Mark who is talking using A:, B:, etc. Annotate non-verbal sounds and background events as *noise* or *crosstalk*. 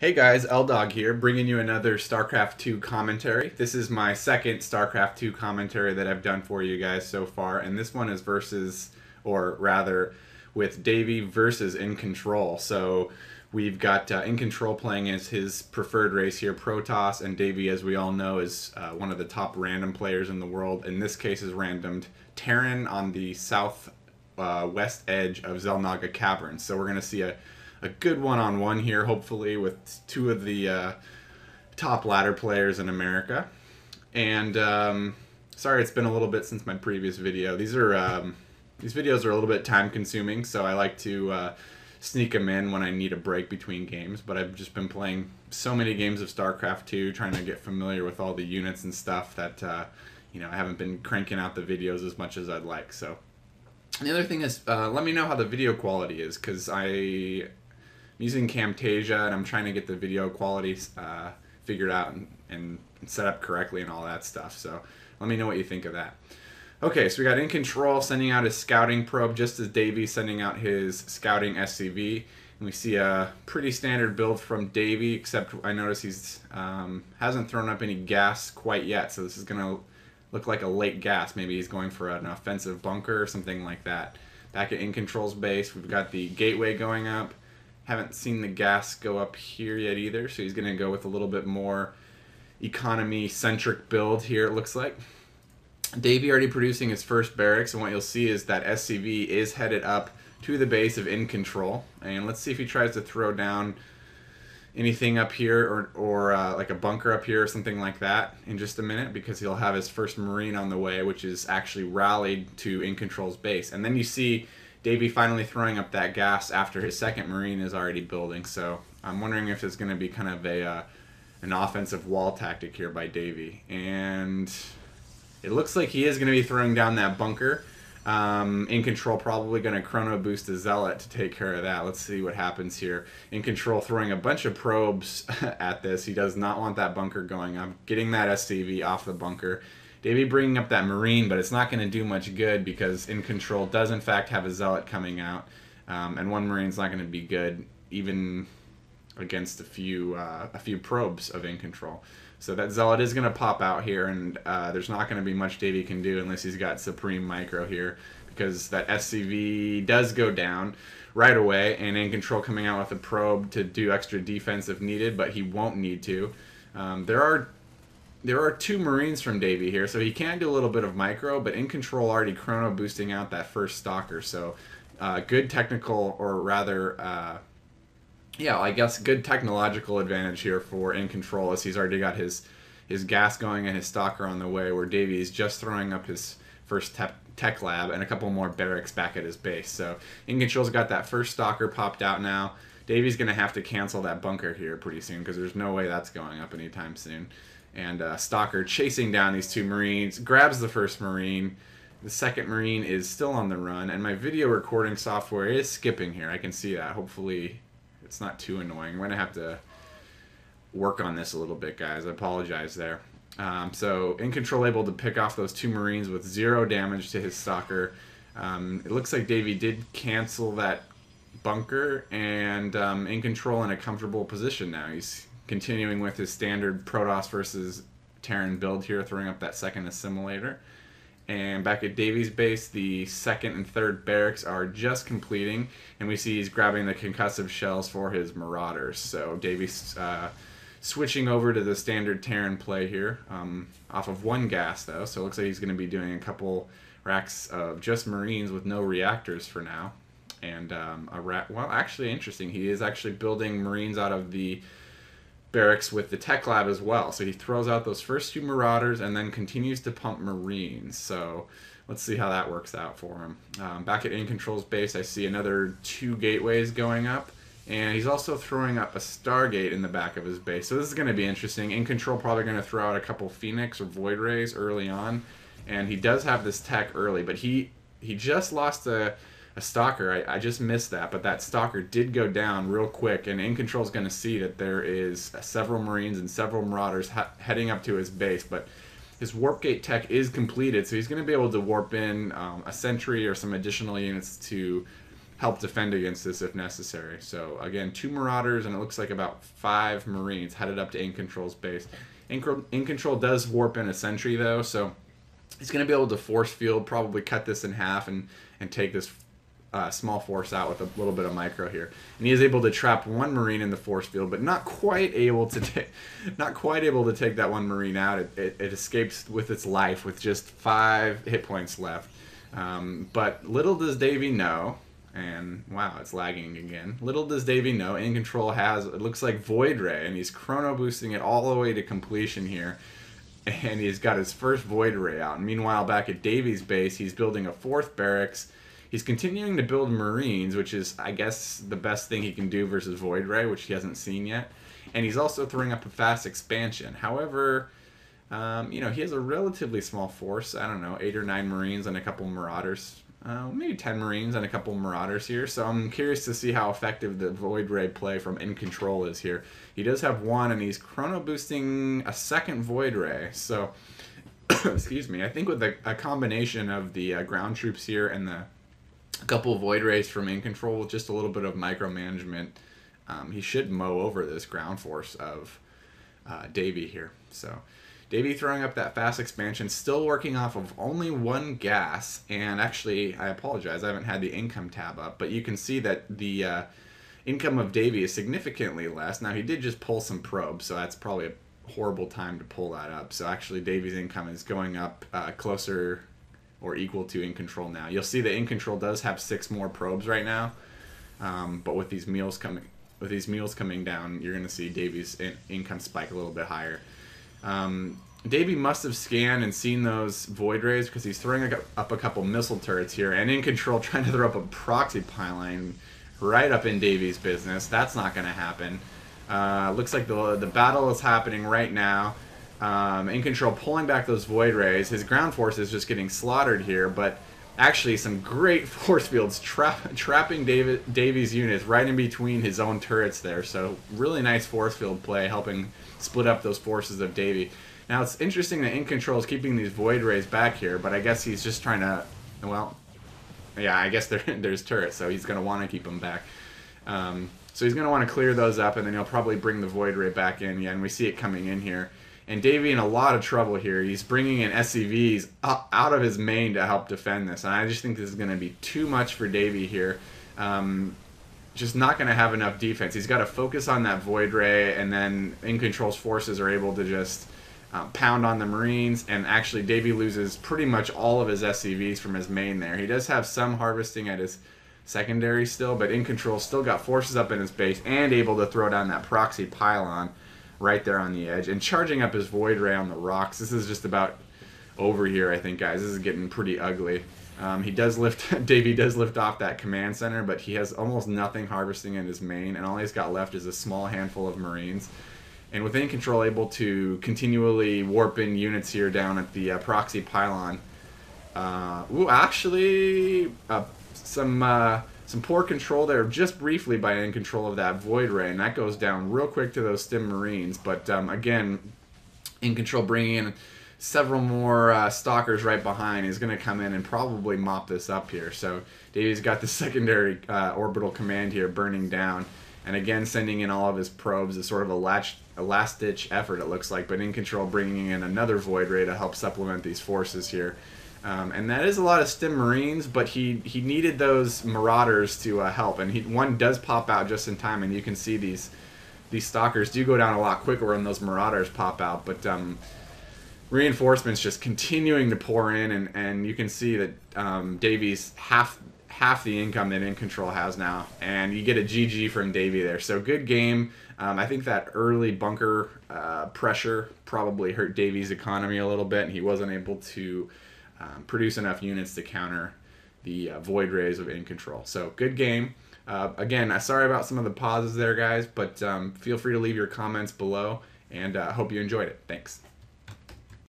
A: Hey guys, Eldog here, bringing you another StarCraft 2 commentary. This is my second StarCraft 2 commentary that I've done for you guys so far, and this one is versus, or rather, with Davy versus In Control. So we've got uh, In Control playing as his preferred race here, Protoss, and Davy, as we all know, is uh, one of the top random players in the world. In this case, is randomed Terran on the south uh, west edge of Zelnaga Caverns. So we're going to see a a good one on one here, hopefully, with two of the uh, top ladder players in America. And um, sorry, it's been a little bit since my previous video. These are um, these videos are a little bit time consuming, so I like to uh, sneak them in when I need a break between games. But I've just been playing so many games of StarCraft 2, trying to get familiar with all the units and stuff that uh, you know I haven't been cranking out the videos as much as I'd like. So. The other thing is, uh, let me know how the video quality is, because I I'm using Camtasia and I'm trying to get the video quality uh, figured out and, and set up correctly and all that stuff. So let me know what you think of that. Okay, so we got In Control sending out his scouting probe just as Davy sending out his scouting SCV. And we see a pretty standard build from Davy, except I notice he's um, hasn't thrown up any gas quite yet. So this is going to look like a late gas. Maybe he's going for an offensive bunker or something like that. Back at In Control's base, we've got the gateway going up. Haven't seen the gas go up here yet either, so he's going to go with a little bit more economy-centric build here, it looks like. Davey already producing his first barracks, and what you'll see is that SCV is headed up to the base of In Control. And let's see if he tries to throw down anything up here or, or uh, like a bunker up here or something like that in just a minute because he'll have his first Marine on the way, which is actually rallied to In Control's base. And then you see Davy finally throwing up that gas after his second Marine is already building. So I'm wondering if it's going to be kind of a uh, an offensive wall tactic here by Davy. And it looks like he is going to be throwing down that bunker. Um, in control, probably going to chrono boost a zealot to take care of that. Let's see what happens here. In control, throwing a bunch of probes *laughs* at this. He does not want that bunker going. I'm getting that SCV off the bunker Davey bringing up that Marine, but it's not going to do much good because In Control does, in fact, have a Zealot coming out. Um, and one Marine's not going to be good even against a few uh, a few probes of In Control. So that Zealot is going to pop out here, and uh, there's not going to be much Davey can do unless he's got Supreme Micro here because that SCV does go down right away, and in control coming out with a probe to do extra defense if needed, but he won't need to. Um, there are there are two Marines from Davy here, so he can do a little bit of micro, but in control already chrono boosting out that first Stalker. So uh, good technical, or rather, uh, yeah, I guess good technological advantage here for in control as he's already got his his gas going and his stalker on the way, where Davy is just throwing up his first tech lab and a couple more barracks back at his base. So in control's got that first stalker popped out now. Davy's going to have to cancel that bunker here pretty soon because there's no way that's going up anytime soon. And uh, Stalker chasing down these two Marines, grabs the first Marine. The second Marine is still on the run, and my video recording software is skipping here. I can see that. Hopefully, it's not too annoying. I'm going to have to work on this a little bit, guys. I apologize there. Um, so, in control, able to pick off those two Marines with zero damage to his Stalker. Um, it looks like Davy did cancel that bunker and um, in control in a comfortable position now. He's continuing with his standard Protoss versus Terran build here, throwing up that second assimilator. And back at Davy's Base, the second and third barracks are just completing, and we see he's grabbing the concussive shells for his marauders. So Davy's uh, switching over to the standard Terran play here, um, off of one gas though. So it looks like he's going to be doing a couple racks of just Marines with no reactors for now and um, rat. Well, actually, interesting. He is actually building Marines out of the barracks with the tech lab as well. So he throws out those first two Marauders and then continues to pump Marines. So let's see how that works out for him. Um, back at In Control's base, I see another two gateways going up. And he's also throwing up a Stargate in the back of his base. So this is going to be interesting. In Control probably going to throw out a couple Phoenix or Void Rays early on. And he does have this tech early, but he he just lost a a stalker. I, I just missed that, but that stalker did go down real quick, and In Control is going to see that there is several Marines and several Marauders ha- heading up to his base, but his warp gate tech is completed, so he's going to be able to warp in um, a sentry or some additional units to help defend against this if necessary. So again, two Marauders and it looks like about five Marines headed up to In Control's base. In, Control does warp in a sentry though, so he's going to be able to force field, probably cut this in half and and take this uh, small force out with a little bit of micro here, and he is able to trap one marine in the force field, but not quite able to take, not quite able to take that one marine out. It, it, it escapes with its life with just five hit points left. Um, but little does Davy know, and wow, it's lagging again. Little does Davy know, In Control has it looks like Void Ray, and he's chrono boosting it all the way to completion here. And he's got his first Void Ray out. And meanwhile, back at Davy's base, he's building a fourth barracks He's continuing to build Marines, which is, I guess, the best thing he can do versus Void Ray, which he hasn't seen yet. And he's also throwing up a fast expansion. However, um, you know, he has a relatively small force. I don't know, eight or nine Marines and a couple Marauders. Uh, maybe 10 Marines and a couple Marauders here. So I'm curious to see how effective the Void Ray play from In Control is here. He does have one, and he's chrono boosting a second Void Ray. So, *coughs* excuse me, I think with a, a combination of the uh, ground troops here and the a couple void rays from in control with just a little bit of micromanagement. Um, he should mow over this ground force of uh, Davy here. So Davy throwing up that fast expansion, still working off of only one gas. And actually, I apologize, I haven't had the income tab up, but you can see that the uh, income of Davy is significantly less. Now he did just pull some probes, so that's probably a horrible time to pull that up. So actually, Davy's income is going up uh, closer or equal to in control now. You'll see that in control does have six more probes right now, um, but with these meals coming with these meals coming down, you're going to see Davy's in income spike a little bit higher. Um, Davy must have scanned and seen those void rays because he's throwing up a couple missile turrets here and in control *laughs* trying to throw up a proxy pylon right up in Davy's business. That's not going to happen. Uh, looks like the, the battle is happening right now um, in control, pulling back those Void Rays. His ground force is just getting slaughtered here, but actually some great *laughs* force fields tra trapping David Davies' units right in between his own turrets there. So really nice force field play, helping split up those forces of Davy. Now it's interesting that In Control is keeping these Void Rays back here, but I guess he's just trying to, well, yeah, I guess *laughs* there's turrets, so he's going to want to keep them back. Um, so he's going to want to clear those up, and then he'll probably bring the Void Ray back in. Yeah, and we see it coming in here and Davy in a lot of trouble here. He's bringing in SCVs out of his main to help defend this, and I just think this is going to be too much for Davy here. Um, just not going to have enough defense. He's got to focus on that Void Ray, and then In Control's forces are able to just um, pound on the Marines, and actually Davy loses pretty much all of his SCVs from his main there. He does have some harvesting at his secondary still, but In Control still got forces up in his base and able to throw down that proxy pylon right there on the edge and charging up his void ray on the rocks. This is just about over here, I think, guys. This is getting pretty ugly. Um, he does lift, *laughs* Davey does lift off that command center, but he has almost nothing harvesting in his main, and all he's got left is a small handful of Marines. And within control, able to continually warp in units here down at the uh, proxy pylon. Uh, ooh, actually, uh, some uh, some poor control there, just briefly by in control of that Void Ray, and that goes down real quick to those Stim Marines. But um, again, in control, bringing in several more uh, Stalkers right behind. He's going to come in and probably mop this up here. So Davy's got the *laughs* secondary uh, orbital command here burning down. And again, sending in all of his probes is sort of a, latch, a last-ditch effort, it looks like, but in control bringing in another Void Ray to help supplement these forces here. Um, and that is a lot of stim marines, but he, he needed those marauders to uh, help, and he, one does pop out just in time, and you can see these these stalkers do go down a lot quicker when those marauders pop out, but um, reinforcements just continuing to pour in, and, and you can see that um, half half the income that In Control has now, and you get a GG from Davy there. So good game. Um, I think that early bunker uh, pressure probably hurt Davy's economy a little bit, and he wasn't able to um, produce enough units to counter the uh, void rays of in control. So good game. Uh, again, uh, sorry about some of the pauses there, guys, but um, feel free to leave your comments below, and I uh, hope you enjoyed it. Thanks.